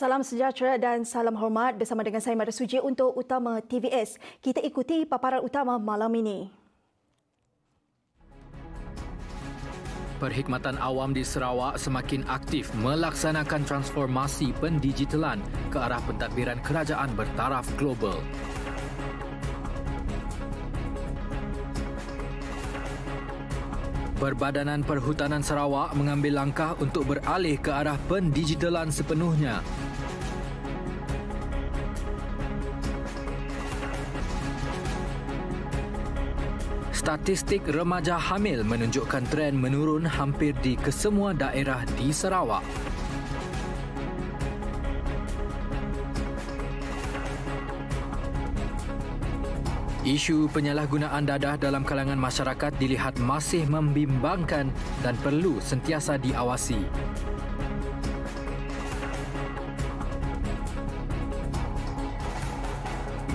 Salam sejahtera dan salam hormat bersama dengan saya Mada Suji untuk Utama TVS. Kita ikuti paparan utama malam ini. Perkhidmatan awam di Sarawak semakin aktif melaksanakan transformasi pendigitalan ke arah pentadbiran kerajaan bertaraf global. Perbadanan Perhutanan Sarawak mengambil langkah untuk beralih ke arah pendigitalan sepenuhnya Statistik remaja hamil menunjukkan tren menurun hampir di kesemua daerah di Sarawak. Isu penyalahgunaan dadah dalam kalangan masyarakat dilihat masih membimbangkan dan perlu sentiasa diawasi.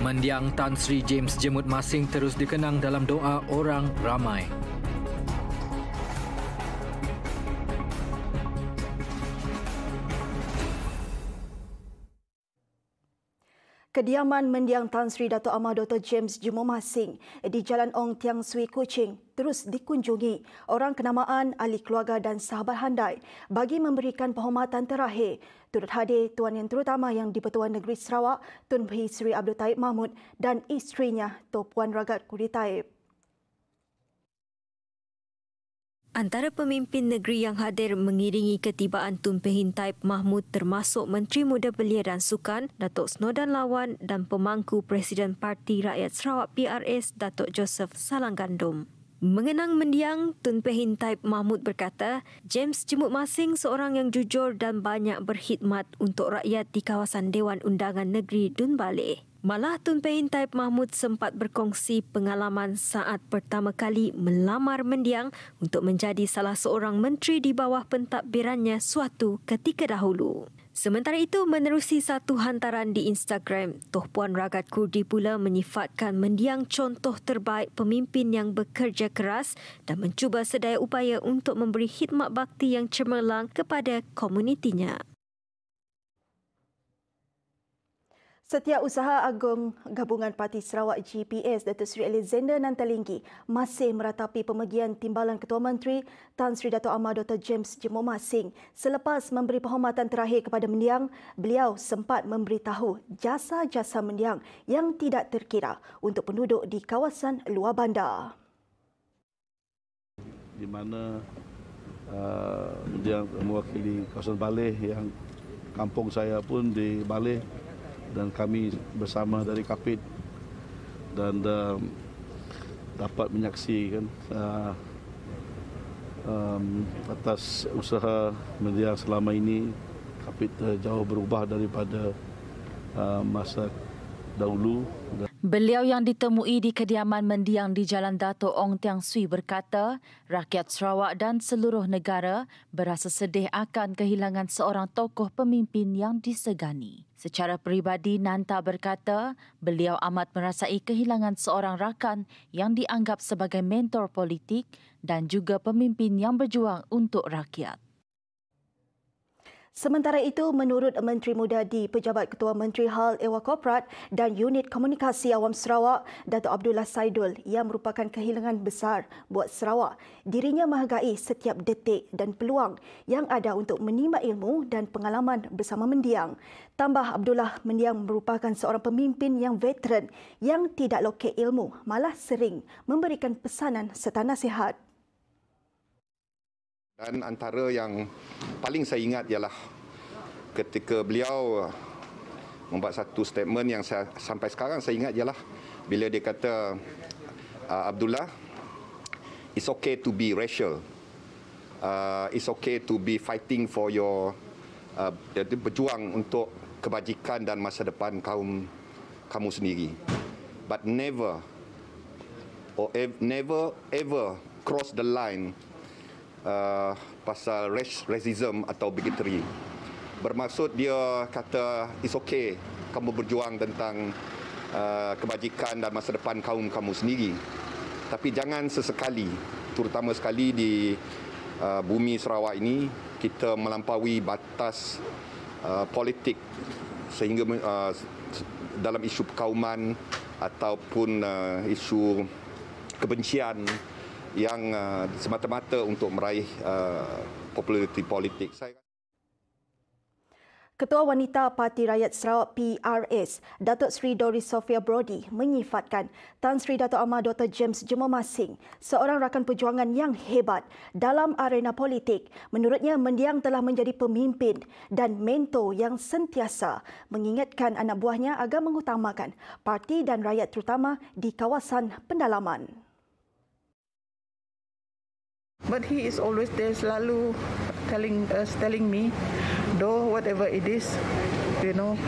Mendiang Tan Sri James Jemut Masing terus dikenang dalam doa orang ramai. Kediaman mendiang Tan Sri Dato' Amar Dr. James Jumo Masing di Jalan Ong Tiang Sui Kuching terus dikunjungi orang kenamaan ahli keluarga dan sahabat handai bagi memberikan penghormatan terakhir turut hadir Tuan Yang Terutama Yang di-Pertuan Negeri Sarawak Tun Bhi Abdul Taib Mahmud dan isterinya Tuan Puan Ragat Kuri Taib. Antara pemimpin negeri yang hadir mengiringi ketibaan Tun Taib Mahmud termasuk Menteri Muda Belia dan Sukan, Datuk Snowdan Lawan dan pemangku Presiden Parti Rakyat Sarawak PRS, Datuk Joseph Salanggandum. Mengenang mendiang, Tun Taib Mahmud berkata, James Jemut Masing seorang yang jujur dan banyak berkhidmat untuk rakyat di kawasan Dewan Undangan Negeri Dun Baleh. Malah Tun Pein Taib Mahmud sempat berkongsi pengalaman saat pertama kali melamar mendiang untuk menjadi salah seorang menteri di bawah pentadbirannya suatu ketika dahulu. Sementara itu, menerusi satu hantaran di Instagram, Toh Puan Ragat Kurdi pula menyifatkan mendiang contoh terbaik pemimpin yang bekerja keras dan mencuba sedaya upaya untuk memberi khidmat bakti yang cemerlang kepada komunitinya. Setiausaha Agung Gabungan Parti Sarawak GPS Datuk Seri Alexander Nantalinggi masih meratapi pemegian Timbalan Ketua Menteri Tan Sri Dato' Amar Dr. James Jemo Masing selepas memberi penghormatan terakhir kepada mendiang, beliau sempat memberitahu jasa-jasa mendiang yang tidak terkira untuk penduduk di kawasan luar bandar. Di mana uh, mendiang mewakili kawasan Balih yang kampung saya pun di Balih dan kami bersama dari Kapit dan uh, dapat menyaksikan uh, um, atas usaha media selama ini Kapit uh, jauh berubah daripada uh, masa dahulu. Beliau yang ditemui di kediaman mendiang di Jalan Dato Ong Tiang Sui berkata, rakyat Sarawak dan seluruh negara berasa sedih akan kehilangan seorang tokoh pemimpin yang disegani. Secara peribadi, Nanta berkata, beliau amat merasai kehilangan seorang rakan yang dianggap sebagai mentor politik dan juga pemimpin yang berjuang untuk rakyat. Sementara itu, menurut Menteri Muda di Pejabat Ketua Menteri Hal Ewa Koprat dan Unit Komunikasi Awam Sarawak, Datuk Abdullah Saidul, yang merupakan kehilangan besar buat Sarawak, dirinya menghargai setiap detik dan peluang yang ada untuk menimba ilmu dan pengalaman bersama mendiang. Tambah Abdullah mendiang merupakan seorang pemimpin yang veteran yang tidak loket ilmu, malah sering memberikan pesanan serta nasihat. Dan antara yang paling saya ingat ialah ketika beliau uh, membuat satu statement yang saya, sampai sekarang saya ingat ialah bila dia kata uh, Abdullah, it's okay to be racial, uh, it's okay to be fighting for your uh, berjuang untuk kebajikan dan masa depan kaum kamu sendiri, but never or ev- never ever cross the line uh, pasal racism atau bigotry. Bermaksud dia kata it's okay kamu berjuang tentang uh, kebajikan dan masa depan kaum kamu sendiri. Tapi jangan sesekali, terutama sekali di uh, bumi Sarawak ini kita melampaui batas uh, politik sehingga uh, dalam isu perkauman ataupun uh, isu kebencian yang uh, semata-mata untuk meraih uh, populariti politik. Saya... Ketua Wanita Parti Rakyat Sarawak PRS, Datuk Seri Doris Sofia Brody menyifatkan Tan Sri Datuk Amar Dr. James Jema Masing seorang rakan perjuangan yang hebat dalam arena politik. Menurutnya, mendiang telah menjadi pemimpin dan mentor yang sentiasa mengingatkan anak buahnya agar mengutamakan parti dan rakyat terutama di kawasan pendalaman. But he is always there selalu telling us, telling me, though whatever it is, you know,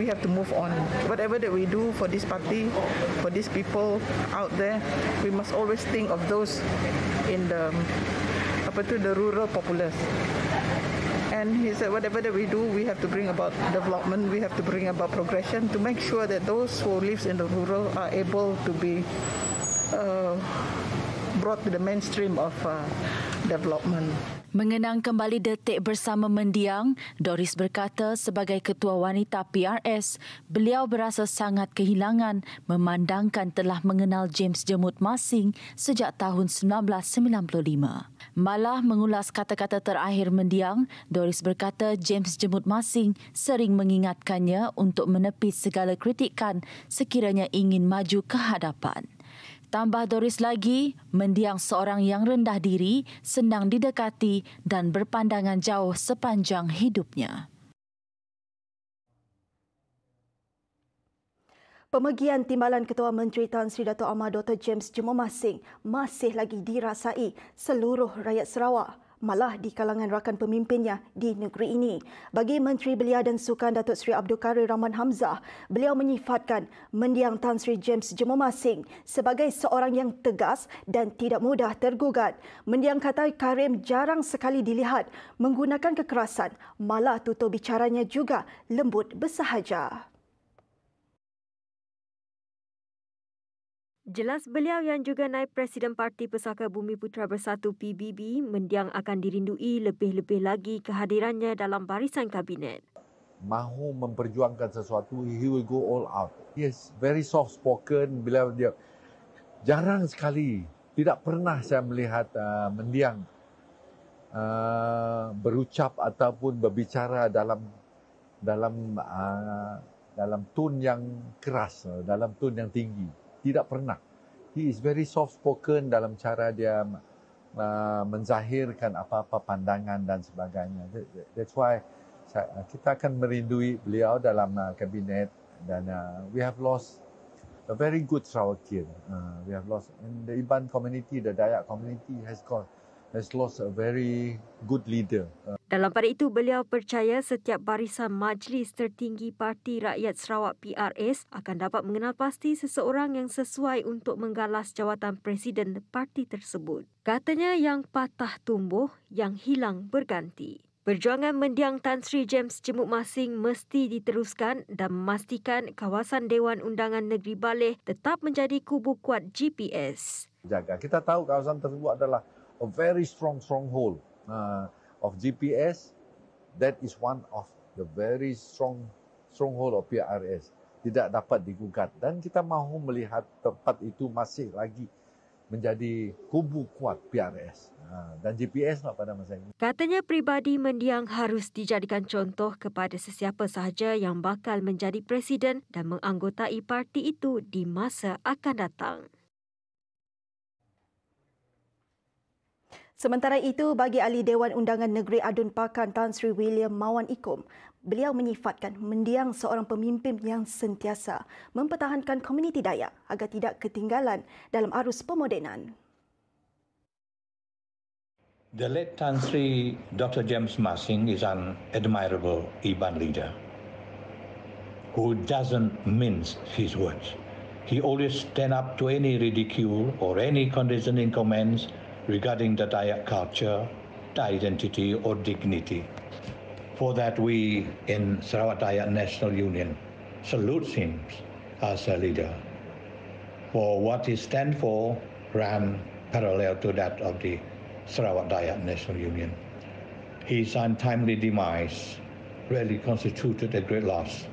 we have to move on. Whatever that we do for this party, for these people out there, we must always think of those in the up um, tu the rural populace. And he said, whatever that we do, we have to bring about development, we have to bring about progression to make sure that those who lives in the rural are able to be uh, brought to the mainstream of uh, development. Mengenang kembali detik bersama mendiang, Doris berkata sebagai ketua wanita PRS, beliau berasa sangat kehilangan memandangkan telah mengenal James Jemut Masing sejak tahun 1995. Malah mengulas kata-kata terakhir mendiang, Doris berkata James Jemut Masing sering mengingatkannya untuk menepis segala kritikan sekiranya ingin maju ke hadapan. Tambah Doris lagi, mendiang seorang yang rendah diri, senang didekati dan berpandangan jauh sepanjang hidupnya. Pemegian timbalan Ketua Menteri Tan Sri Dato' Ahmad Dr. James Jemomasing masih lagi dirasai seluruh rakyat Sarawak malah di kalangan rakan pemimpinnya di negeri ini. Bagi Menteri Belia dan Sukan Datuk Seri Abdul Karim Rahman Hamzah, beliau menyifatkan mendiang Tan Sri James Jemo Masing sebagai seorang yang tegas dan tidak mudah tergugat. Mendiang kata Karim jarang sekali dilihat menggunakan kekerasan, malah tutur bicaranya juga lembut bersahaja. Jelas beliau yang juga naib Presiden Parti Pesaka Bumi Putra Bersatu PBB mendiang akan dirindui lebih-lebih lagi kehadirannya dalam barisan kabinet. Mahu memperjuangkan sesuatu, he will go all out. Yes, very soft spoken. Beliau dia jarang sekali, tidak pernah saya melihat uh, mendiang uh, berucap ataupun berbicara dalam dalam uh, dalam tone yang keras, dalam tone yang tinggi tidak pernah. He is very soft spoken dalam cara dia uh, menzahirkan apa-apa pandangan dan sebagainya. that's why uh, kita akan merindui beliau dalam uh, kabinet dan uh, we have lost a very good Sarawakian. Uh, we have lost in the Iban community, the Dayak community has gone has lost a very good leader. Dalam pada itu, beliau percaya setiap barisan majlis tertinggi Parti Rakyat Sarawak PRS akan dapat mengenal pasti seseorang yang sesuai untuk menggalas jawatan presiden parti tersebut. Katanya yang patah tumbuh, yang hilang berganti. Perjuangan mendiang Tan Sri James Jemuk Masing mesti diteruskan dan memastikan kawasan Dewan Undangan Negeri Baleh tetap menjadi kubu kuat GPS. Jaga. Kita tahu kawasan tersebut adalah a very strong stronghold uh, of GPS. That is one of the very strong stronghold of PRS. Tidak dapat digugat. Dan kita mahu melihat tempat itu masih lagi menjadi kubu kuat PRS ha, dan GPS lah pada masa ini. Katanya pribadi mendiang harus dijadikan contoh kepada sesiapa sahaja yang bakal menjadi presiden dan menganggotai parti itu di masa akan datang. Sementara itu, bagi ahli Dewan Undangan Negeri Adun Pakan Tan Sri William Mawan Ikum, beliau menyifatkan mendiang seorang pemimpin yang sentiasa mempertahankan komuniti Dayak agar tidak ketinggalan dalam arus pemodenan. The late Tan Sri Dr. James Masing is an admirable Iban leader who doesn't mince his words. He always stand up to any ridicule or any condescending comments regarding the that culture, the identity or dignity. For that, we in Sarawak Dayak National Union salute him as a leader. For what he stands for ran parallel to that of the Sarawak Dayak National Union. His untimely demise really constituted a great loss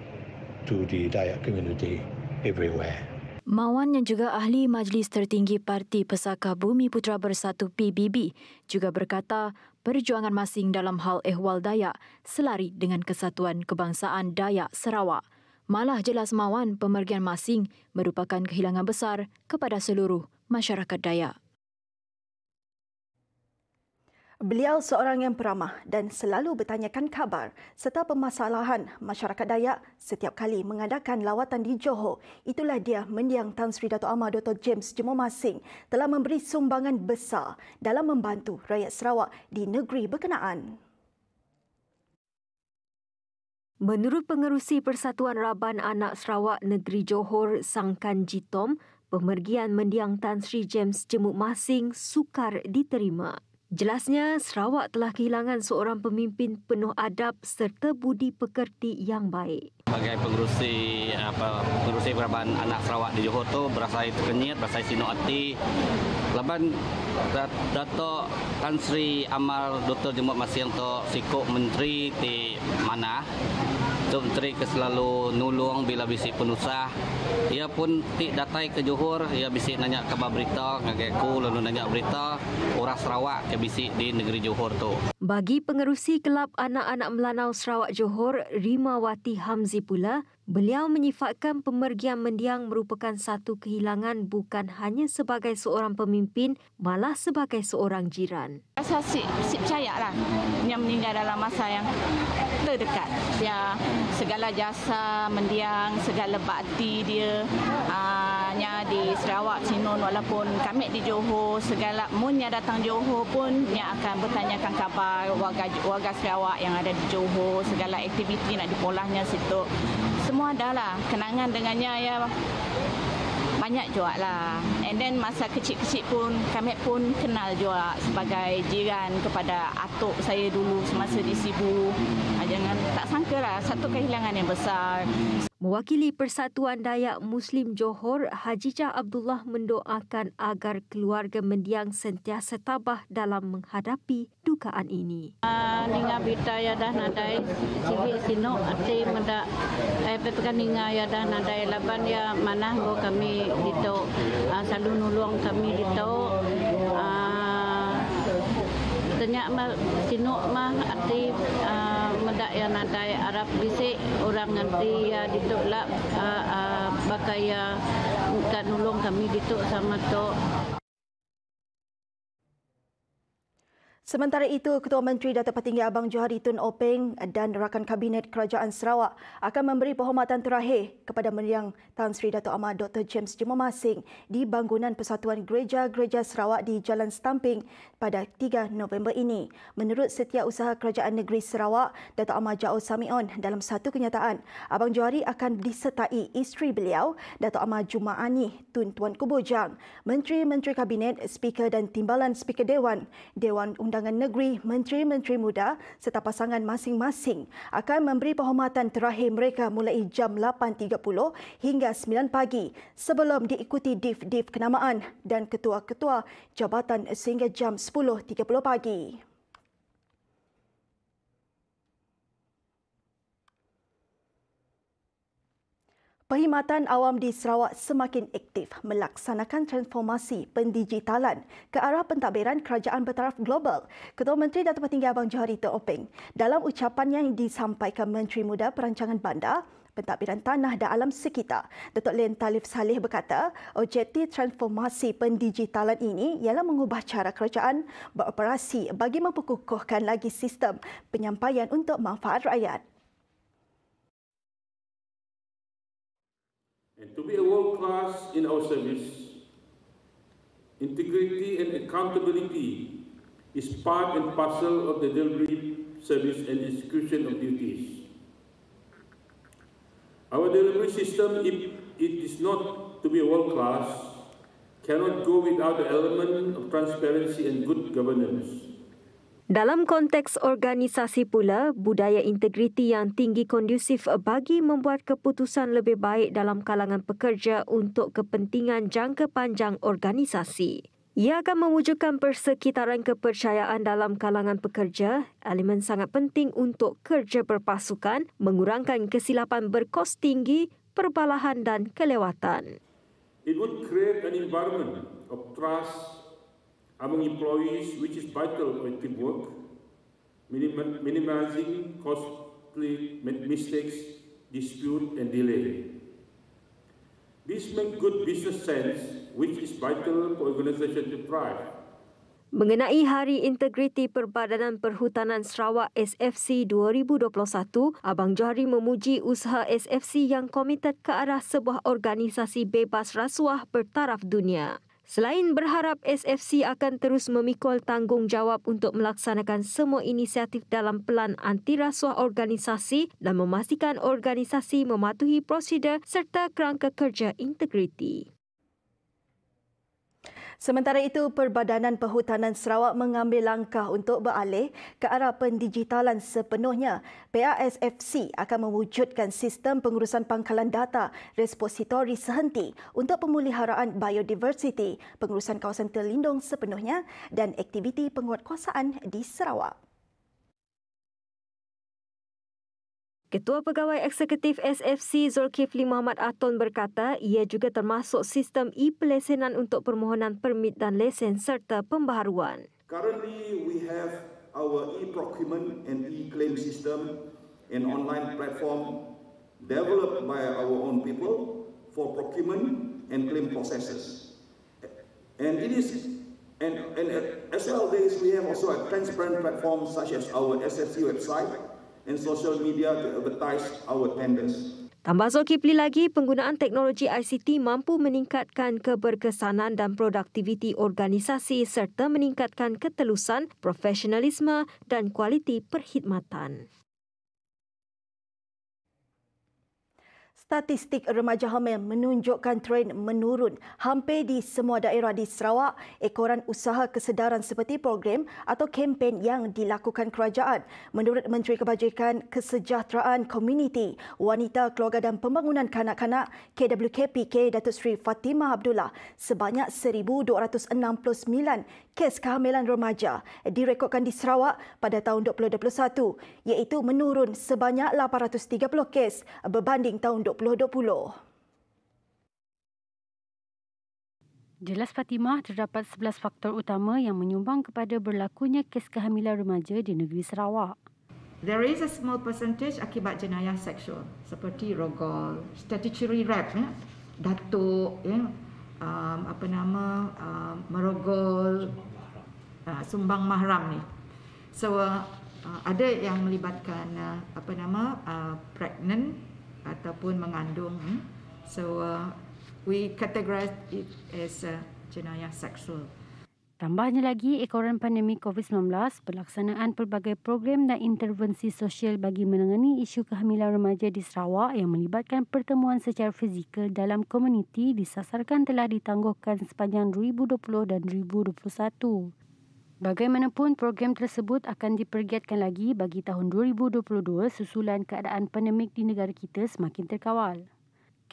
to the Dayak community everywhere. Mawan yang juga ahli Majlis Tertinggi Parti Pesaka Bumi Putra Bersatu PBB juga berkata perjuangan masing dalam hal ehwal Dayak selari dengan kesatuan kebangsaan Dayak Sarawak. Malah jelas Mawan pemergian masing merupakan kehilangan besar kepada seluruh masyarakat Dayak. Beliau seorang yang peramah dan selalu bertanyakan kabar serta permasalahan masyarakat Dayak setiap kali mengadakan lawatan di Johor. Itulah dia mendiang Tan Sri Dato' Amar Dr. James Jemo Masing telah memberi sumbangan besar dalam membantu rakyat Sarawak di negeri berkenaan. Menurut pengerusi Persatuan Raban Anak Sarawak Negeri Johor, Sangkan Jitom, pemergian mendiang Tan Sri James Jemuk Masing sukar diterima. Jelasnya, Sarawak telah kehilangan seorang pemimpin penuh adab serta budi pekerti yang baik. Sebagai pengurusi apa pengurusi perabahan anak Sarawak di Johor tu berasa itu kenyit, berasa sino ati. Laban Dato Tan Sri Amar Dr. Jemut Masih untuk siku menteri di mana Tok Menteri ke selalu nulung bila bisi penusah. Ia pun ti datai ke Johor, ia bisi nanya kabar berita, ngagai ku lalu nanya berita orang Sarawak ke bisi di negeri Johor tu. Bagi pengerusi Kelab Anak-Anak Melanau Sarawak Johor, Rimawati Hamzi pula, Beliau menyifatkan pemergian mendiang merupakan satu kehilangan bukan hanya sebagai seorang pemimpin, malah sebagai seorang jiran. Rasa si, si percaya lah yang meninggal dalam masa yang terdekat. Ya, segala jasa mendiang, segala bakti dia hanya di Sarawak, Sinun walaupun kami di Johor, segala mun yang datang Johor pun yang akan bertanyakan khabar warga, warga Sarawak yang ada di Johor, segala aktiviti nak dipolahnya situ semua adalah kenangan dengannya ya banyak juga lah. And then masa kecil-kecil pun kami pun kenal juga sebagai jiran kepada atuk saya dulu semasa di Sibu. Ah, jangan tak sangka lah satu kehilangan yang besar. Mewakili Persatuan Dayak Muslim Johor, Haji Hajijah Abdullah mendoakan agar keluarga mendiang sentiasa tabah dalam menghadapi dukaan ini. Ah, ninga bida ya dah nadai sibi sino ati menda eh petukan ninga ya dah nadai lapan ya mana go kami dito ah, selalu nulung kami dito ah, tanya mah sino mah ati saya nadai Arab bisik orang nanti ya dituk lah uh, ah, uh, bakaya kan nulung kami dituk sama tu. Sementara itu, Ketua Menteri Datuk Patinggi Abang Johari Tun Openg dan rakan Kabinet Kerajaan Sarawak akan memberi penghormatan terakhir kepada Meriang Tan Sri Datuk Ahmad Dr. James Jemo Masing di Bangunan Persatuan Gereja-Gereja Sarawak di Jalan Stamping pada 3 November ini. Menurut Setiausaha Kerajaan Negeri Sarawak, Datuk Ahmad Jao Samion dalam satu kenyataan, Abang Johari akan disertai isteri beliau, Datuk Ahmad Jumaani Tun Tuan Kubujang, Menteri-Menteri Kabinet, Speaker dan Timbalan Speaker Dewan, Dewan Undang Perundangan Negeri, menteri-menteri muda serta pasangan masing-masing akan memberi penghormatan terakhir mereka mulai jam 8.30 hingga 9 pagi sebelum diikuti div-div kenamaan dan ketua-ketua jabatan sehingga jam 10.30 pagi. Perkhidmatan awam di Sarawak semakin aktif melaksanakan transformasi pendigitalan ke arah pentadbiran kerajaan bertaraf global. Ketua Menteri Datuk Petinggi Abang Johari Teoping dalam ucapannya yang disampaikan Menteri Muda Perancangan Bandar, Pentadbiran Tanah dan Alam Sekitar, Datuk Lian Talif Saleh berkata, objektif transformasi pendigitalan ini ialah mengubah cara kerajaan beroperasi bagi memperkukuhkan lagi sistem penyampaian untuk manfaat rakyat. And to be a world class in our service, integrity and accountability is part and parcel of the delivery service and execution of duties. Our delivery system, if it is not to be a world class, cannot go without the element of transparency and good governance. Dalam konteks organisasi pula, budaya integriti yang tinggi kondusif bagi membuat keputusan lebih baik dalam kalangan pekerja untuk kepentingan jangka panjang organisasi. Ia akan mewujudkan persekitaran kepercayaan dalam kalangan pekerja, elemen sangat penting untuk kerja berpasukan, mengurangkan kesilapan berkos tinggi, perbalahan dan kelewatan. It would create an environment of trust among employees, which is vital in teamwork, minimizing costly mistakes, dispute, and delay. This makes good business sense, which is vital for organisation to thrive. Mengenai Hari Integriti Perbadanan Perhutanan Sarawak SFC 2021, Abang Johari memuji usaha SFC yang komited ke arah sebuah organisasi bebas rasuah bertaraf dunia. Selain berharap SFC akan terus memikul tanggungjawab untuk melaksanakan semua inisiatif dalam pelan anti rasuah organisasi dan memastikan organisasi mematuhi prosedur serta kerangka kerja integriti. Sementara itu, Perbadanan Perhutanan Sarawak mengambil langkah untuk beralih ke arah pendigitalan sepenuhnya. PASFC akan mewujudkan sistem pengurusan pangkalan data repositori sehenti untuk pemuliharaan biodiversiti, pengurusan kawasan terlindung sepenuhnya dan aktiviti penguatkuasaan di Sarawak. Ketua Pegawai Eksekutif SFC Zulkifli Muhammad Aton berkata ia juga termasuk sistem e-pelesenan untuk permohonan permit dan lesen serta pembaharuan. Currently we have our e-procurement and e-claim system an online platform developed by our own people for procurement and claim processes. And it is and, and as well as we have also a transparent platform such as our SFC website and social media to advertise our tenders. Tambah Zulkifli lagi, penggunaan teknologi ICT mampu meningkatkan keberkesanan dan produktiviti organisasi serta meningkatkan ketelusan, profesionalisme dan kualiti perkhidmatan. statistik remaja hamil menunjukkan tren menurun hampir di semua daerah di Sarawak. Ekoran usaha kesedaran seperti program atau kempen yang dilakukan kerajaan. Menurut Menteri Kebajikan Kesejahteraan Komuniti, Wanita, Keluarga dan Pembangunan Kanak-Kanak KWKPK Datuk Sri Fatimah Abdullah, sebanyak 1,269 kes kehamilan remaja direkodkan di Sarawak pada tahun 2021 iaitu menurun sebanyak 830 kes berbanding tahun 2020. Jelas Fatimah, terdapat 11 faktor utama yang menyumbang kepada berlakunya kes kehamilan remaja di negeri Sarawak. There is a small percentage akibat jenayah seksual seperti rogol, statutory rape, eh, datuk, ya um, apa nama um, merogol sumbang. Uh, sumbang mahram ni. So uh, uh, ada yang melibatkan uh, apa nama uh, pregnant ataupun mengandung. Hmm? So uh, we categorize it as uh, jenayah seksual. Tambahnya lagi, ekoran pandemik COVID-19, pelaksanaan pelbagai program dan intervensi sosial bagi menangani isu kehamilan remaja di Sarawak yang melibatkan pertemuan secara fizikal dalam komuniti disasarkan telah ditangguhkan sepanjang 2020 dan 2021. Bagaimanapun, program tersebut akan dipergiatkan lagi bagi tahun 2022 susulan keadaan pandemik di negara kita semakin terkawal.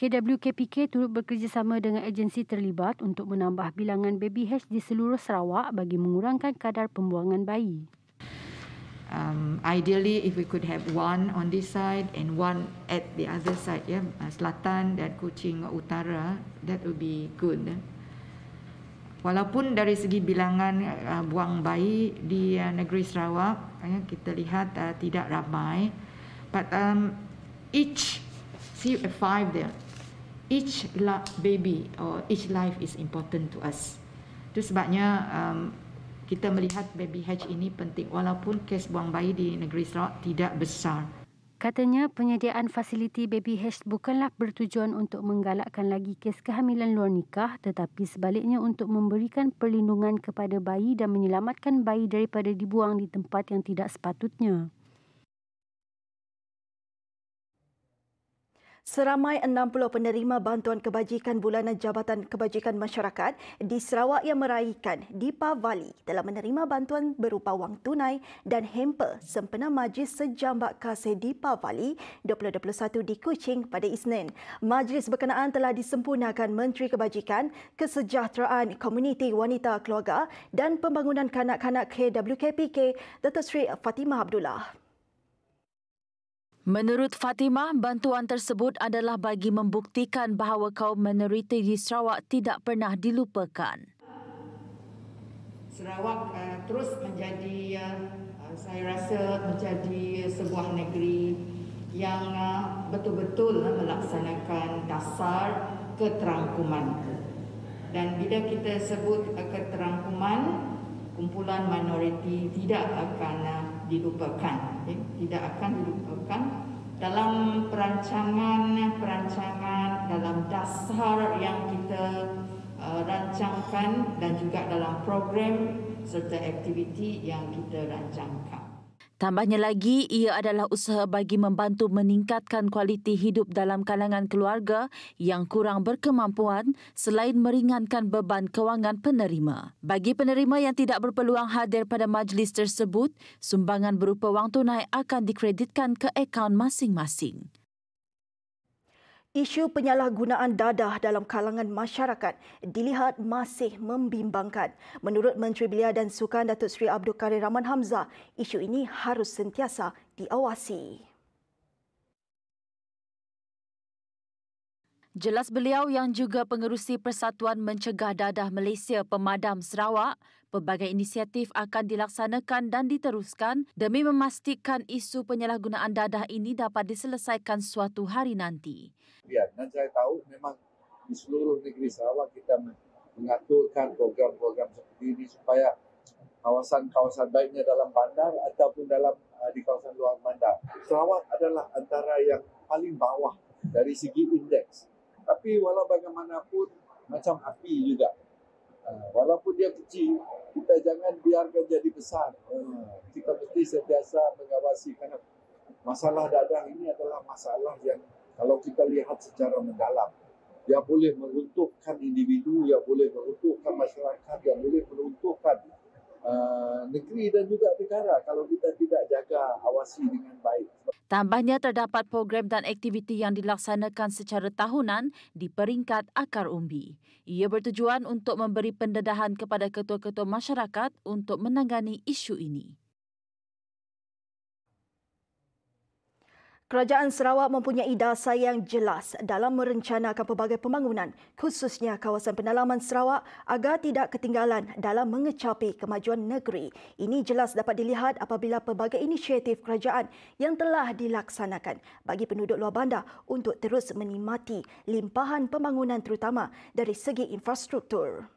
KWKPK turut bekerjasama dengan agensi terlibat untuk menambah bilangan baby hatch di seluruh Sarawak bagi mengurangkan kadar pembuangan bayi. Um, ideally, if we could have one on this side and one at the other side, yeah, uh, selatan dan kucing Utara, that would be good. Walaupun dari segi bilangan uh, buang bayi di uh, negeri Sarawak, yeah, kita lihat uh, tidak ramai, but um, each see five there each baby or each life is important to us. Itu sebabnya um, kita melihat baby hatch ini penting walaupun kes buang bayi di negeri Sarawak tidak besar. Katanya penyediaan fasiliti baby hatch bukanlah bertujuan untuk menggalakkan lagi kes kehamilan luar nikah tetapi sebaliknya untuk memberikan perlindungan kepada bayi dan menyelamatkan bayi daripada dibuang di tempat yang tidak sepatutnya. Seramai 60 penerima bantuan kebajikan bulanan Jabatan Kebajikan Masyarakat di Sarawak yang meraihkan di Pavali telah menerima bantuan berupa wang tunai dan hamper sempena Majlis Sejambak Kasih di Pavali 2021 di Kuching pada Isnin. Majlis berkenaan telah disempurnakan Menteri Kebajikan, Kesejahteraan Komuniti Wanita Keluarga dan Pembangunan Kanak-Kanak KWKPK Datuk Sri Fatimah Abdullah. Menurut Fatimah, bantuan tersebut adalah bagi membuktikan bahawa kaum minoriti di Sarawak tidak pernah dilupakan. Sarawak uh, terus menjadi uh, uh saya rasa menjadi sebuah negeri yang uh, betul-betul uh, melaksanakan dasar keterangkuman. Dan bila kita sebut uh, keterangkuman, kumpulan minoriti tidak akan uh, dilupakan okay? tidak akan dilupakan dalam perancangan ah, perancangan dalam dasar yang kita uh, rancangkan dan juga dalam program serta aktiviti yang kita rancangkan Tambahnya lagi, ia adalah usaha bagi membantu meningkatkan kualiti hidup dalam kalangan keluarga yang kurang berkemampuan selain meringankan beban kewangan penerima. Bagi penerima yang tidak berpeluang hadir pada majlis tersebut, sumbangan berupa wang tunai akan dikreditkan ke akaun masing-masing. Isu penyalahgunaan dadah dalam kalangan masyarakat dilihat masih membimbangkan. Menurut Menteri Belia dan Sukan Datuk Seri Abdul Karim Rahman Hamzah, isu ini harus sentiasa diawasi. Jelas beliau yang juga pengerusi Persatuan Mencegah Dadah Malaysia Pemadam Sarawak, Pelbagai inisiatif akan dilaksanakan dan diteruskan demi memastikan isu penyalahgunaan dadah ini dapat diselesaikan suatu hari nanti. Ya, dan saya tahu memang di seluruh negeri Sarawak kita mengaturkan program-program seperti ini supaya kawasan-kawasan baiknya dalam bandar ataupun dalam uh, di kawasan luar bandar. Sarawak adalah antara yang paling bawah dari segi indeks. Tapi walau bagaimanapun macam api juga. Ah, walaupun dia kecil, kita jangan biarkan jadi besar. Ah, kita mesti sentiasa mengawasi karena masalah dadah ini adalah masalah yang kalau kita lihat secara mendalam, dia boleh meruntuhkan individu, dia boleh meruntuhkan masyarakat, dia boleh meruntuhkan Uh, negeri dan juga negara kalau kita tidak jaga awasi dengan baik. Tambahnya terdapat program dan aktiviti yang dilaksanakan secara tahunan di peringkat akar umbi. Ia bertujuan untuk memberi pendedahan kepada ketua-ketua masyarakat untuk menangani isu ini. Kerajaan Sarawak mempunyai dasar yang jelas dalam merencanakan pelbagai pembangunan, khususnya kawasan pendalaman Sarawak agar tidak ketinggalan dalam mengecapi kemajuan negeri. Ini jelas dapat dilihat apabila pelbagai inisiatif kerajaan yang telah dilaksanakan bagi penduduk luar bandar untuk terus menikmati limpahan pembangunan terutama dari segi infrastruktur.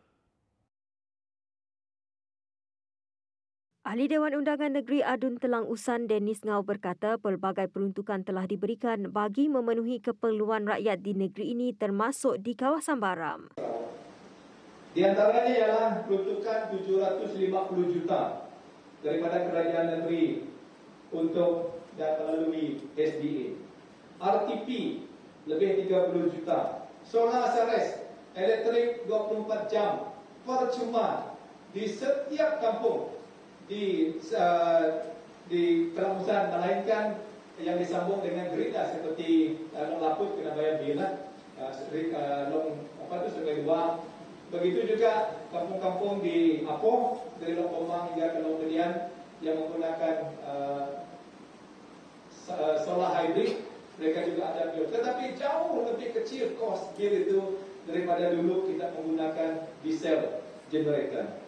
Ahli Dewan Undangan Negeri Adun Telang Usan Dennis Ngau berkata pelbagai peruntukan telah diberikan bagi memenuhi keperluan rakyat di negeri ini termasuk di kawasan Baram. Di antaranya ialah peruntukan 750 juta daripada kerajaan negeri untuk dan melalui SDA. RTP lebih 30 juta. Solar Sares elektrik 24 jam percuma di setiap kampung di uh, di pramusan melainkan yang disambung dengan derita seperti uh, laput kena bayar uh, long apa itu sungai luang begitu juga kampung-kampung di Apong dari Lokomang hingga ke Longkedian yang menggunakan uh, solar hybrid mereka juga ada bio tetapi jauh lebih kecil cost bill itu daripada dulu kita menggunakan diesel generator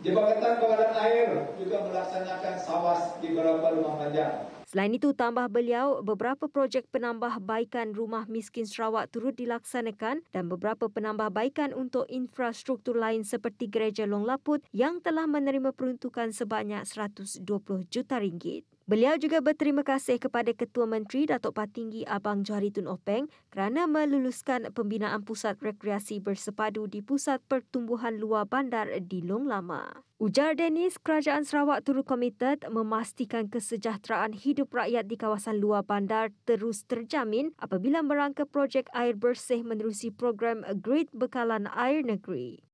Jabatan Pengadaan Air juga melaksanakan sawas di beberapa rumah panjang. Selain itu, tambah beliau, beberapa projek penambahbaikan rumah miskin Sarawak turut dilaksanakan dan beberapa penambahbaikan untuk infrastruktur lain seperti Gereja Long Laput yang telah menerima peruntukan sebanyak 120 juta ringgit. Beliau juga berterima kasih kepada Ketua Menteri Datuk Patinggi Abang Johari Tun Openg kerana meluluskan pembinaan pusat rekreasi bersepadu di Pusat Pertumbuhan Luar Bandar di Long Lama. Ujar Dennis, Kerajaan Sarawak turut komited memastikan kesejahteraan hidup rakyat di kawasan luar bandar terus terjamin apabila merangka projek air bersih menerusi program Great Bekalan Air Negeri.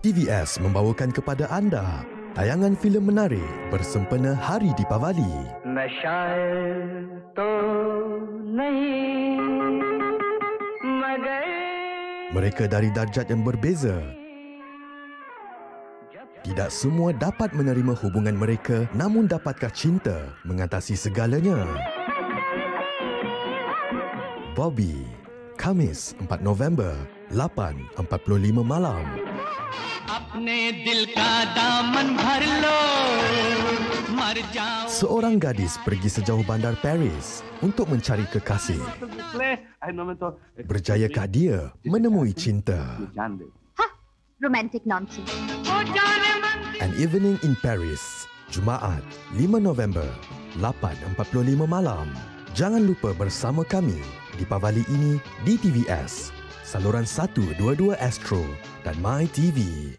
TVS membawakan kepada anda tayangan filem menarik bersempena Hari Di Dipavali. Mereka dari darjat yang berbeza tidak semua dapat menerima hubungan mereka namun dapatkah cinta mengatasi segalanya? Bobby, Kamis 4 November, 8.45 malam. Apne dil ka daman bhar lo, mar jao. Seorang gadis pergi sejauh bandar Paris untuk mencari kekasih. Berjayakah dia menemui cinta? Ha, romantic nonsense. An Evening in Paris, Jumaat, 5 November, 8.45 malam. Jangan lupa bersama kami di Pavali ini di TVS saluran 122 Astro dan MyTV.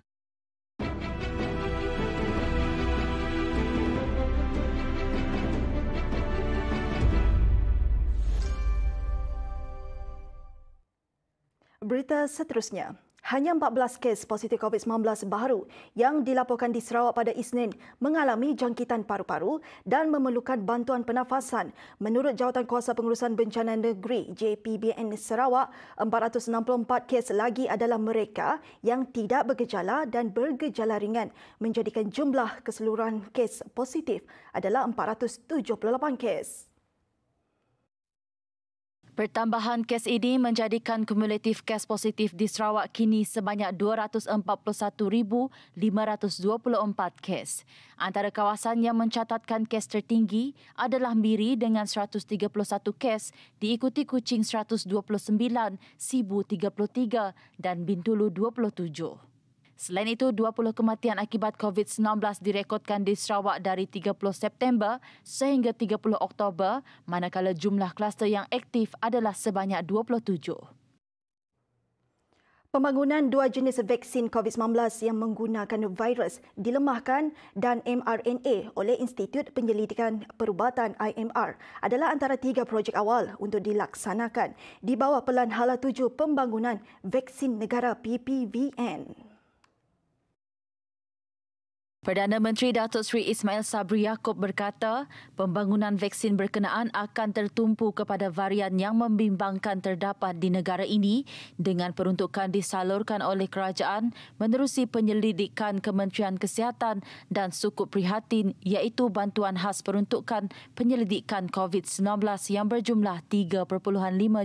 Berita seterusnya. Hanya 14 kes positif COVID-19 baru yang dilaporkan di Sarawak pada Isnin mengalami jangkitan paru-paru dan memerlukan bantuan pernafasan. Menurut Jawatan Kuasa Pengurusan Bencana Negeri JPBN Sarawak, 464 kes lagi adalah mereka yang tidak bergejala dan bergejala ringan menjadikan jumlah keseluruhan kes positif adalah 478 kes. Pertambahan kes ini menjadikan kumulatif kes positif di Sarawak kini sebanyak 241,524 kes. Antara kawasan yang mencatatkan kes tertinggi adalah Miri dengan 131 kes, diikuti Kuching 129, Sibu 33 dan Bintulu 27. Selain itu, 20 kematian akibat COVID-19 direkodkan di Sarawak dari 30 September sehingga 30 Oktober, manakala jumlah kluster yang aktif adalah sebanyak 27. Pembangunan dua jenis vaksin COVID-19 yang menggunakan virus dilemahkan dan mRNA oleh Institut Penyelidikan Perubatan IMR adalah antara tiga projek awal untuk dilaksanakan di bawah pelan hala tuju pembangunan vaksin negara PPVN. Perdana Menteri Datuk Seri Ismail Sabri Yaakob berkata, pembangunan vaksin berkenaan akan tertumpu kepada varian yang membimbangkan terdapat di negara ini dengan peruntukan disalurkan oleh kerajaan menerusi penyelidikan Kementerian Kesihatan dan sukup prihatin iaitu bantuan khas peruntukan penyelidikan COVID-19 yang berjumlah 3.5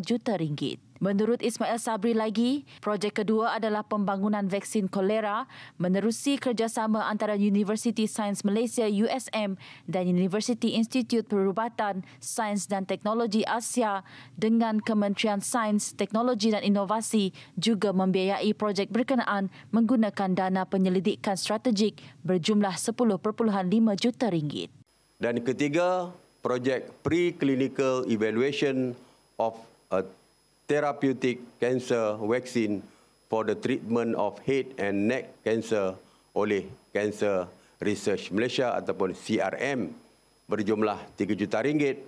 juta ringgit. Menurut Ismail Sabri lagi, projek kedua adalah pembangunan vaksin kolera menerusi kerjasama antara University Science Malaysia USM dan University Institute Perubatan Sains dan Teknologi Asia dengan Kementerian Sains, Teknologi dan Inovasi juga membiayai projek berkenaan menggunakan dana penyelidikan strategik berjumlah 10.5 juta ringgit. Dan ketiga, projek preclinical evaluation of a therapeutic cancer vaccine for the treatment of head and neck cancer oleh Cancer Research Malaysia ataupun CRM berjumlah 3 juta ringgit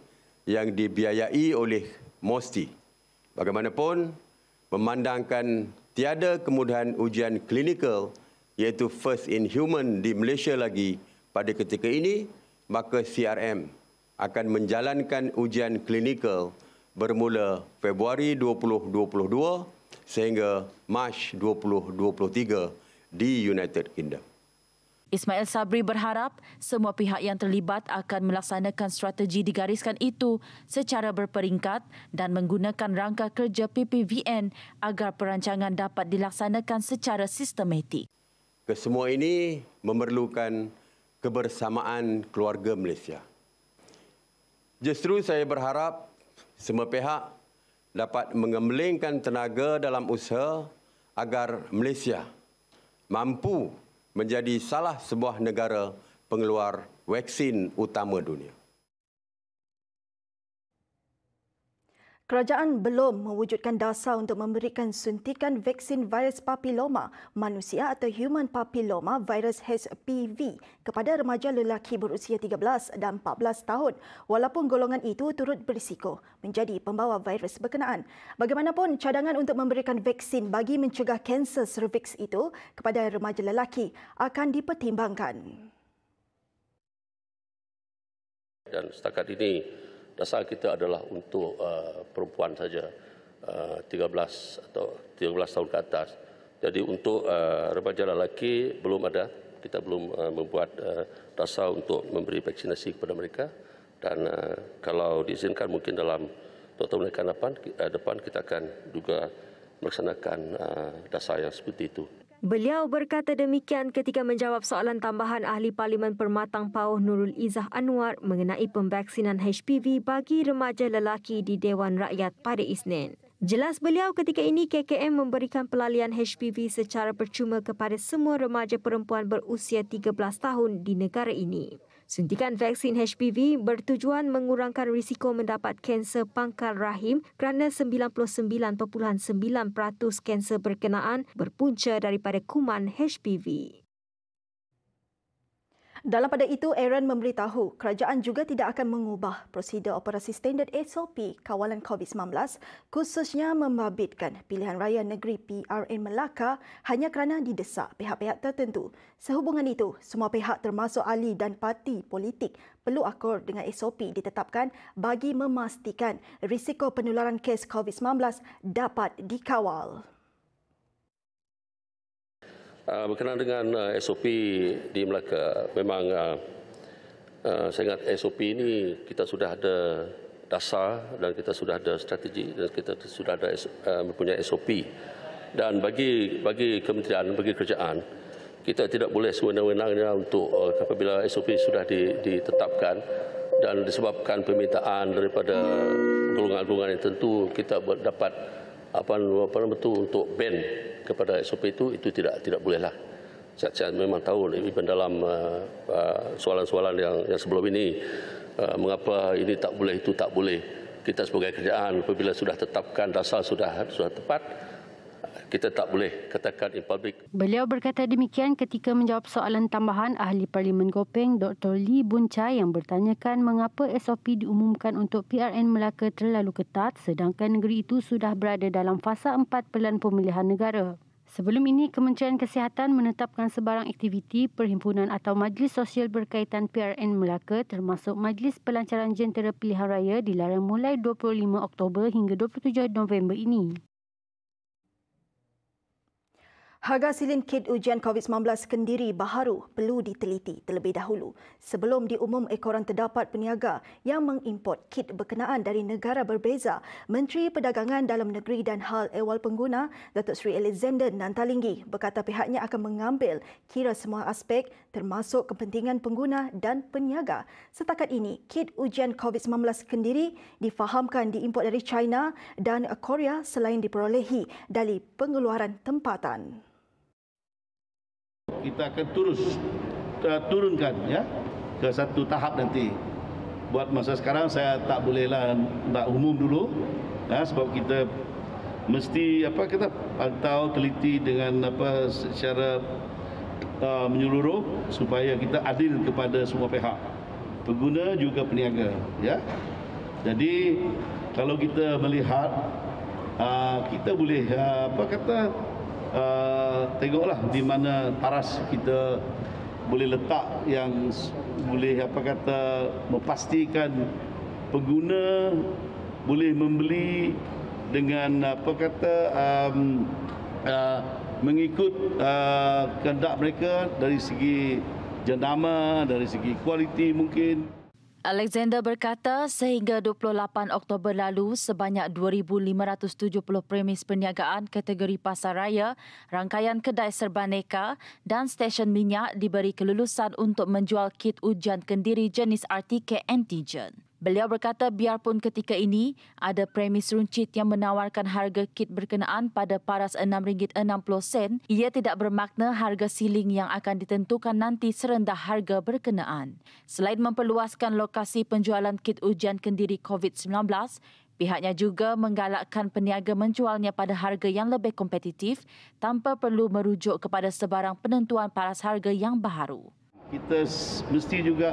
yang dibiayai oleh MOSTI. Bagaimanapun, memandangkan tiada kemudahan ujian klinikal iaitu first in human di Malaysia lagi pada ketika ini, maka CRM akan menjalankan ujian klinikal bermula Februari 2022 sehingga Mac 2023 di United Kingdom. Ismail Sabri berharap semua pihak yang terlibat akan melaksanakan strategi digariskan itu secara berperingkat dan menggunakan rangka kerja PPVN agar perancangan dapat dilaksanakan secara sistematik. Kesemua ini memerlukan kebersamaan keluarga Malaysia. Justru saya berharap semua pihak dapat mengemelingkan tenaga dalam usaha agar Malaysia mampu menjadi salah sebuah negara pengeluar vaksin utama dunia. Kerajaan belum mewujudkan dasar untuk memberikan suntikan vaksin virus papiloma manusia atau human papiloma virus HPV kepada remaja lelaki berusia 13 dan 14 tahun walaupun golongan itu turut berisiko menjadi pembawa virus berkenaan. Bagaimanapun, cadangan untuk memberikan vaksin bagi mencegah kanser cervix itu kepada remaja lelaki akan dipertimbangkan. Dan setakat ini, dasar kita adalah untuk uh, perempuan saja uh, 13 atau 13 tahun ke atas. Jadi untuk uh, remaja lelaki belum ada. Kita belum uh, membuat uh, dasar untuk memberi vaksinasi kepada mereka dan uh, kalau diizinkan mungkin dalam tahun depan, uh, depan kita akan juga melaksanakan uh, dasar yang seperti itu. Beliau berkata demikian ketika menjawab soalan tambahan Ahli Parlimen Permatang Pauh Nurul Izzah Anwar mengenai pembaksinan HPV bagi remaja lelaki di Dewan Rakyat pada Isnin. Jelas beliau ketika ini KKM memberikan pelalian HPV secara percuma kepada semua remaja perempuan berusia 13 tahun di negara ini. Suntikan vaksin HPV bertujuan mengurangkan risiko mendapat kanser pangkal rahim kerana 99.9% kanser berkenaan berpunca daripada kuman HPV. Dalam pada itu, Aaron memberitahu kerajaan juga tidak akan mengubah prosedur operasi standard SOP kawalan COVID-19 khususnya membabitkan pilihan raya negeri PRN Melaka hanya kerana didesak pihak-pihak tertentu. Sehubungan itu, semua pihak termasuk ahli dan parti politik perlu akur dengan SOP ditetapkan bagi memastikan risiko penularan kes COVID-19 dapat dikawal uh, berkenaan dengan uh, ah, SOP di Melaka memang uh, uh, saya ingat SOP ini kita sudah ada dasar dan kita sudah ada strategi dan kita sudah ada uh, mempunyai SOP dan bagi bagi kementerian bagi kerajaan kita tidak boleh sewenang-wenangnya untuk uh, apabila SOP sudah di, ditetapkan dan disebabkan permintaan daripada golongan-golongan yang tentu kita dapat apa apa betul untuk band kepada SOP itu itu tidak tidak bolehlah. Saya, saya memang tahu lebih dalam soalan-soalan uh, uh, yang, yang sebelum ini uh, mengapa ini tak boleh itu tak boleh. Kita sebagai kerjaan apabila sudah tetapkan dasar sudah sudah tepat kita tak boleh katakan in public. Beliau berkata demikian ketika menjawab soalan tambahan ahli Parlimen Gopeng Dr. Lee Bun Chai yang bertanyakan mengapa SOP diumumkan untuk PRN Melaka terlalu ketat sedangkan negeri itu sudah berada dalam fasa 4 pelan pemilihan negara. Sebelum ini, Kementerian Kesihatan menetapkan sebarang aktiviti, perhimpunan atau majlis sosial berkaitan PRN Melaka termasuk Majlis Pelancaran Jentera Pilihan Raya dilarang mulai 25 Oktober hingga 27 November ini. Harga silin kit ujian COVID-19 kendiri baharu perlu diteliti terlebih dahulu sebelum diumum ekoran terdapat peniaga yang mengimport kit berkenaan dari negara berbeza. Menteri Perdagangan Dalam Negeri dan Hal Ewal Pengguna, Datuk Seri Alexander Nantalingi berkata pihaknya akan mengambil kira semua aspek termasuk kepentingan pengguna dan peniaga. Setakat ini, kit ujian COVID-19 kendiri difahamkan diimport dari China dan Korea selain diperolehi dari pengeluaran tempatan kita akan terus uh, turunkan ya ke satu tahap nanti buat masa sekarang saya tak bolehlah nak umum dulu ya, sebab kita mesti apa kita pantau teliti dengan apa secara uh, menyeluruh supaya kita adil kepada semua pihak pengguna juga peniaga ya jadi kalau kita melihat uh, kita boleh uh, apa kata Eh, tengoklah di mana paras kita boleh letak yang boleh apa kata memastikan pengguna boleh membeli dengan apa kata um, uh, mengikut uh, kehendak mereka dari segi jenama dari segi kualiti mungkin Alexander berkata sehingga 28 Oktober lalu sebanyak 2570 premis perniagaan kategori pasar raya, rangkaian kedai serba neka dan stesen minyak diberi kelulusan untuk menjual kit ujian kendiri jenis RTK antigen. Beliau berkata biarpun ketika ini ada premis runcit yang menawarkan harga kit berkenaan pada paras RM6.60, ia tidak bermakna harga siling yang akan ditentukan nanti serendah harga berkenaan. Selain memperluaskan lokasi penjualan kit ujian kendiri COVID-19, pihaknya juga menggalakkan peniaga menjualnya pada harga yang lebih kompetitif tanpa perlu merujuk kepada sebarang penentuan paras harga yang baharu. Kita mesti juga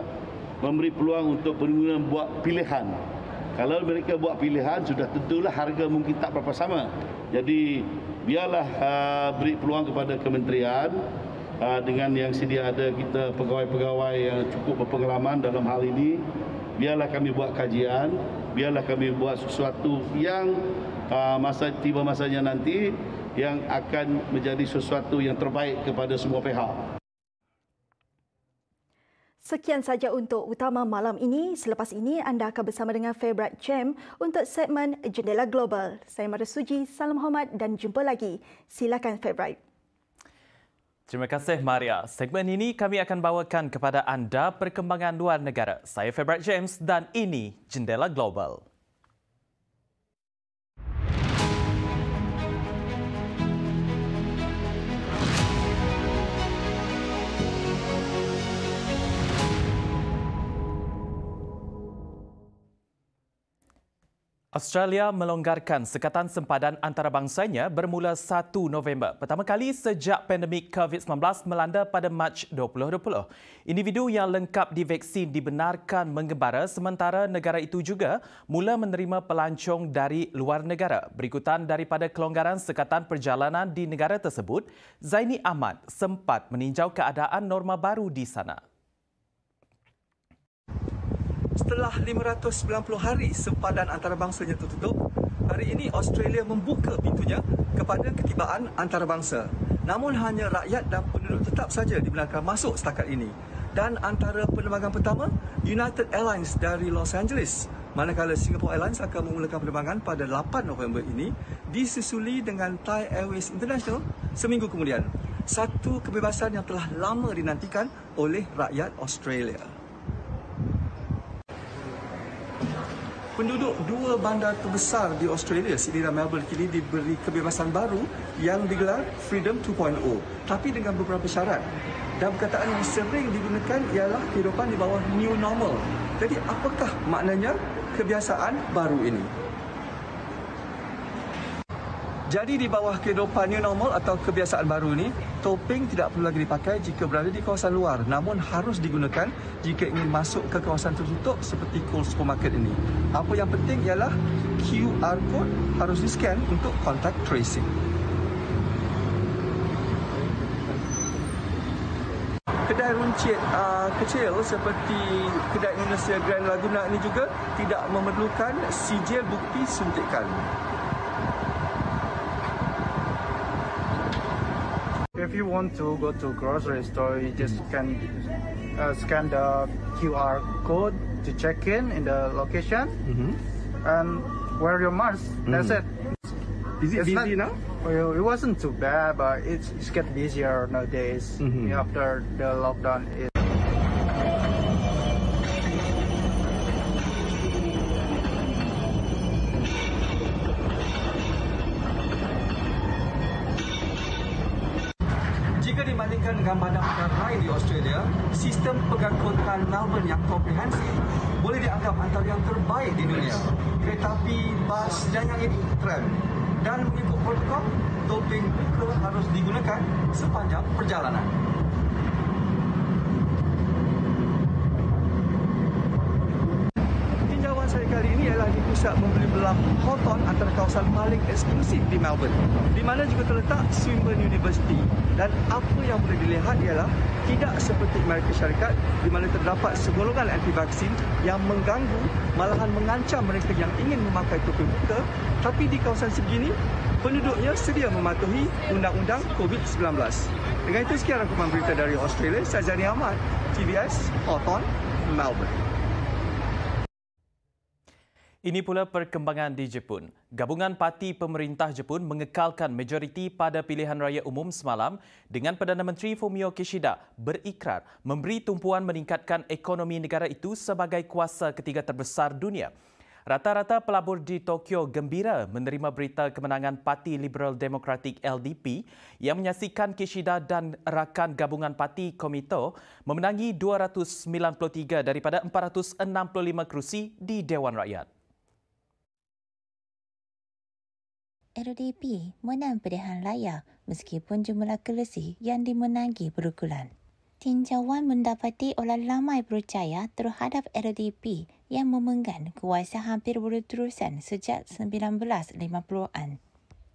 memberi peluang untuk pengguna buat pilihan. Kalau mereka buat pilihan, sudah tentulah harga mungkin tak berapa sama. Jadi, biarlah uh, beri peluang kepada kementerian uh, dengan yang sedia ada kita pegawai-pegawai yang cukup berpengalaman dalam hal ini. Biarlah kami buat kajian, biarlah kami buat sesuatu yang uh, masa tiba masanya nanti yang akan menjadi sesuatu yang terbaik kepada semua pihak. Sekian saja untuk utama malam ini. Selepas ini anda akan bersama dengan Febrat Jam untuk segmen Jendela Global. Saya Mara Suji, salam hormat dan jumpa lagi. Silakan Febrat. Terima kasih Maria. Segmen ini kami akan bawakan kepada anda perkembangan luar negara. Saya Febrat James dan ini Jendela Global. Australia melonggarkan sekatan sempadan antarabangsanya bermula 1 November, pertama kali sejak pandemik COVID-19 melanda pada Mac 2020. Individu yang lengkap di vaksin dibenarkan mengembara sementara negara itu juga mula menerima pelancong dari luar negara. Berikutan daripada kelonggaran sekatan perjalanan di negara tersebut, Zaini Ahmad sempat meninjau keadaan norma baru di sana. Setelah 590 hari sempadan antarabangsanya tertutup, hari ini Australia membuka pintunya kepada ketibaan antarabangsa. Namun hanya rakyat dan penduduk tetap saja dibenarkan masuk setakat ini. Dan antara penerbangan pertama, United Airlines dari Los Angeles. Manakala Singapore Airlines akan memulakan penerbangan pada 8 November ini, disusuli dengan Thai Airways International seminggu kemudian. Satu kebebasan yang telah lama dinantikan oleh rakyat Australia. penduduk dua bandar terbesar di Australia, Sydney dan Melbourne kini diberi kebebasan baru yang digelar Freedom 2.0 tapi dengan beberapa syarat. Dan perkataan yang sering digunakan ialah kehidupan di bawah new normal. Jadi apakah maknanya kebiasaan baru ini? Jadi di bawah kehidupan new normal atau kebiasaan baru ini, topeng tidak perlu lagi dipakai jika berada di kawasan luar namun harus digunakan jika ingin masuk ke kawasan tertutup seperti cool supermarket ini. Apa yang penting ialah QR code harus di-scan untuk contact tracing. Kedai runcit uh, kecil seperti Kedai Indonesia Grand Laguna ini juga tidak memerlukan sijil bukti suntikan. if you want to go to grocery store, you just can uh, scan the QR code to check in in the location mm-hmm. and wear your mask. Mm. That's it. Is it it's busy not, now? Well, it wasn't too bad, but it's, it's get busier nowadays mm-hmm. after the lockdown is. dilakukan sepanjang perjalanan. Tinjauan saya kali ini ialah di pusat membeli belah Horton antara kawasan paling eksklusif di Melbourne di mana juga terletak Swinburne University dan apa yang boleh dilihat ialah tidak seperti Amerika Syarikat di mana terdapat segolongan anti-vaksin yang mengganggu malahan mengancam mereka yang ingin memakai topi buka tapi di kawasan segini penduduknya sedia mematuhi undang-undang COVID-19. Dengan itu sekian rangkuman berita dari Australia, saya Ahmad, TBS, Oton, Melbourne. Ini pula perkembangan di Jepun. Gabungan parti pemerintah Jepun mengekalkan majoriti pada pilihan raya umum semalam dengan Perdana Menteri Fumio Kishida berikrar memberi tumpuan meningkatkan ekonomi negara itu sebagai kuasa ketiga terbesar dunia. Rata-rata pelabur di Tokyo gembira menerima berita kemenangan Parti Liberal Demokratik LDP yang menyaksikan Kishida dan rakan gabungan Parti Komito memenangi 293 daripada 465 kerusi di Dewan Rakyat. LDP menang pilihan layak meskipun jumlah kerusi yang dimenangi berukulan tinjauan mendapati orang ramai percaya terhadap RDP yang memenggan kuasa hampir berterusan sejak 1950-an.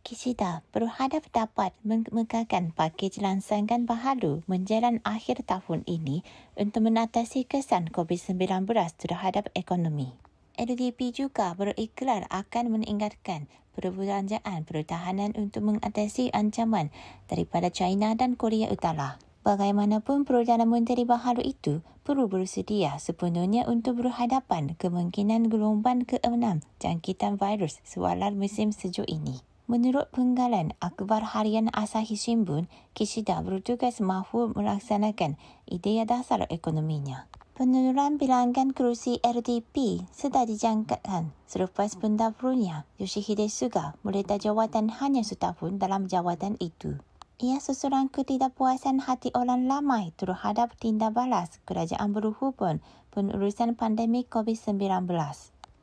Kishida berhadap dapat mengemukakan pakej lansangan baharu menjelang akhir tahun ini untuk menatasi kesan COVID-19 terhadap ekonomi. LDP juga berikrar akan meningkatkan perbelanjaan pertahanan untuk mengatasi ancaman daripada China dan Korea Utara. Bagaimanapun Perdana Menteri baharu itu perlu bersedia sepenuhnya untuk berhadapan kemungkinan gelombang ke-6 jangkitan virus sewalan musim sejuk ini. Menurut penggalan akhbar harian Asahi Shimbun, Kishida bertugas mahu melaksanakan idea dasar ekonominya. Penurunan bilangan kerusi RDP sudah dijangkakan selepas pendapurnya Yoshihide Suga mulai jawatan hanya setahun dalam jawatan itu. Ia susulan ketidakpuasan hati orang ramai terhadap tindak balas kerajaan berhubung penurusan pandemik COVID-19.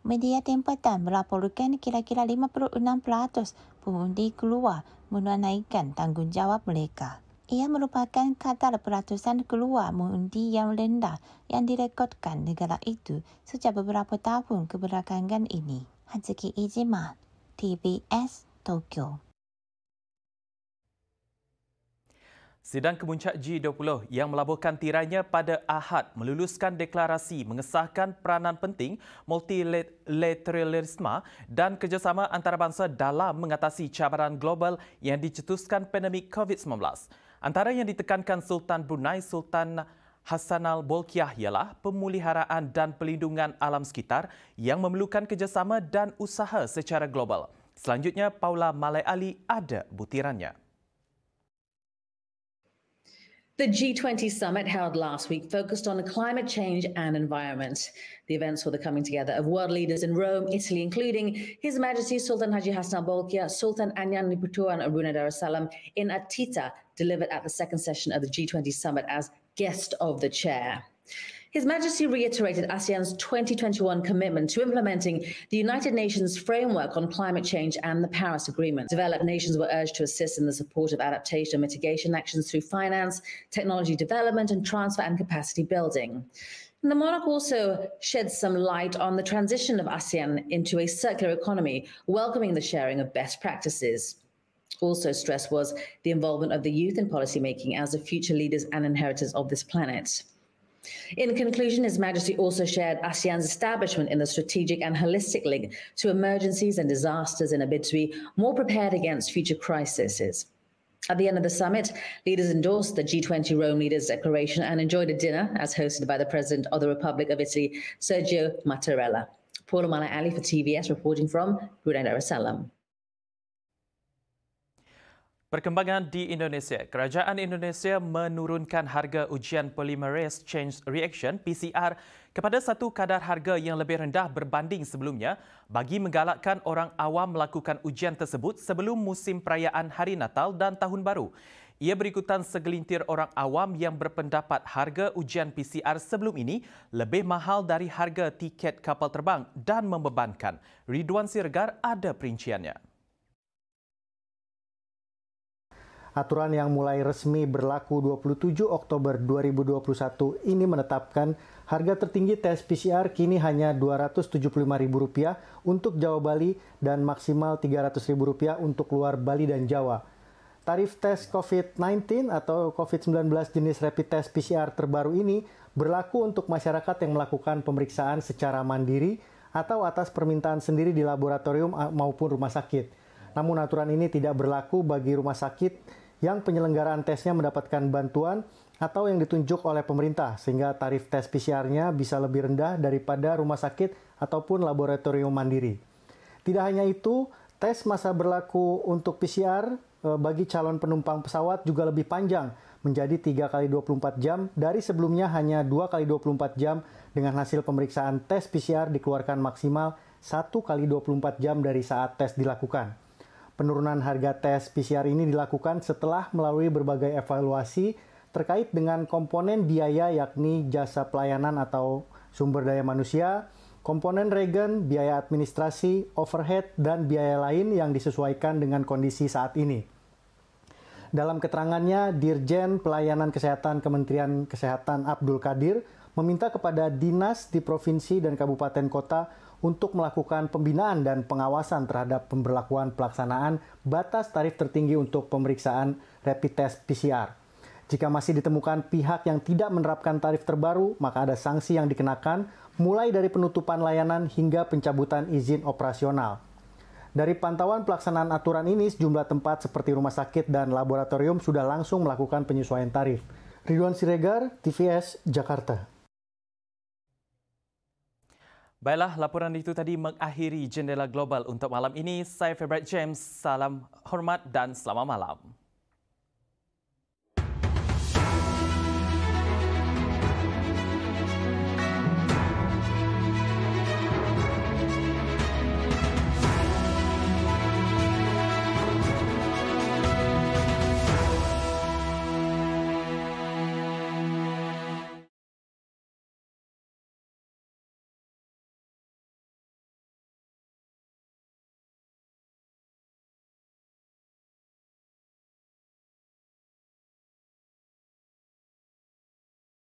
Media tempatan melaporkan kira-kira 56% pengundi keluar menunaikan tanggungjawab mereka. Ia merupakan kadar peratusan keluar mengundi yang rendah yang direkodkan negara itu sejak beberapa tahun kebelakangan ini. Hanzuki Ijima, TBS, Tokyo. Sidang Kemuncak G20 yang melabuhkan tirainya pada Ahad meluluskan deklarasi mengesahkan peranan penting multilateralisme dan kerjasama antarabangsa dalam mengatasi cabaran global yang dicetuskan pandemik COVID-19. Antara yang ditekankan Sultan Brunei Sultan Hassanal Bolkiah ialah pemuliharaan dan pelindungan alam sekitar yang memerlukan kerjasama dan usaha secara global. Selanjutnya, Paula Malai Ali ada butirannya. The G20 summit held last week focused on climate change and environment. The events were the coming together of world leaders in Rome, Italy, including His Majesty Sultan Haji Hassan Bolkiah, Sultan Anyan Niputuan and Aruna Darussalam in Atita, delivered at the second session of the G20 summit as guest of the chair. His Majesty reiterated ASEAN's 2021 commitment to implementing the United Nations framework on climate change and the Paris Agreement. Developed nations were urged to assist in the support of adaptation and mitigation actions through finance, technology development, and transfer and capacity building. And the monarch also shed some light on the transition of ASEAN into a circular economy, welcoming the sharing of best practices. Also stressed was the involvement of the youth in policymaking as the future leaders and inheritors of this planet. In conclusion, His Majesty also shared ASEAN's establishment in the strategic and holistic link to emergencies and disasters in a bid to be more prepared against future crises. At the end of the summit, leaders endorsed the G20 Rome Leaders Declaration and enjoyed a dinner as hosted by the President of the Republic of Italy, Sergio Mattarella. Paula Mala Ali for TVS reporting from Brunei Darussalam. Perkembangan di Indonesia, Kerajaan Indonesia menurunkan harga ujian polymerase chain reaction PCR kepada satu kadar harga yang lebih rendah berbanding sebelumnya bagi menggalakkan orang awam melakukan ujian tersebut sebelum musim perayaan Hari Natal dan Tahun Baru. Ia berikutan segelintir orang awam yang berpendapat harga ujian PCR sebelum ini lebih mahal dari harga tiket kapal terbang dan membebankan. Ridwan Sirgar ada perinciannya. Aturan yang mulai resmi berlaku 27 Oktober 2021 ini menetapkan harga tertinggi tes PCR kini hanya Rp275.000 untuk Jawa Bali dan maksimal Rp300.000 untuk luar Bali dan Jawa. Tarif tes COVID-19 atau COVID-19 jenis rapid test PCR terbaru ini berlaku untuk masyarakat yang melakukan pemeriksaan secara mandiri atau atas permintaan sendiri di laboratorium maupun rumah sakit. Namun aturan ini tidak berlaku bagi rumah sakit yang penyelenggaraan tesnya mendapatkan bantuan atau yang ditunjuk oleh pemerintah sehingga tarif tes PCR-nya bisa lebih rendah daripada rumah sakit ataupun laboratorium mandiri. Tidak hanya itu, tes masa berlaku untuk PCR eh, bagi calon penumpang pesawat juga lebih panjang menjadi 3 kali 24 jam dari sebelumnya hanya 2 kali 24 jam dengan hasil pemeriksaan tes PCR dikeluarkan maksimal 1 kali 24 jam dari saat tes dilakukan. Penurunan harga tes PCR ini dilakukan setelah melalui berbagai evaluasi terkait dengan komponen biaya yakni jasa pelayanan atau sumber daya manusia, komponen regen, biaya administrasi, overhead, dan biaya lain yang disesuaikan dengan kondisi saat ini. Dalam keterangannya, Dirjen Pelayanan Kesehatan Kementerian Kesehatan Abdul Kadir meminta kepada dinas di provinsi dan kabupaten kota untuk melakukan pembinaan dan pengawasan terhadap pemberlakuan pelaksanaan batas tarif tertinggi untuk pemeriksaan rapid test PCR. Jika masih ditemukan pihak yang tidak menerapkan tarif terbaru, maka ada sanksi yang dikenakan mulai dari penutupan layanan hingga pencabutan izin operasional. Dari pantauan pelaksanaan aturan ini, sejumlah tempat seperti rumah sakit dan laboratorium sudah langsung melakukan penyesuaian tarif. Ridwan Siregar, TVS, Jakarta. Baiklah, laporan itu tadi mengakhiri jendela global untuk malam ini. Saya Febret James, salam hormat dan selamat malam.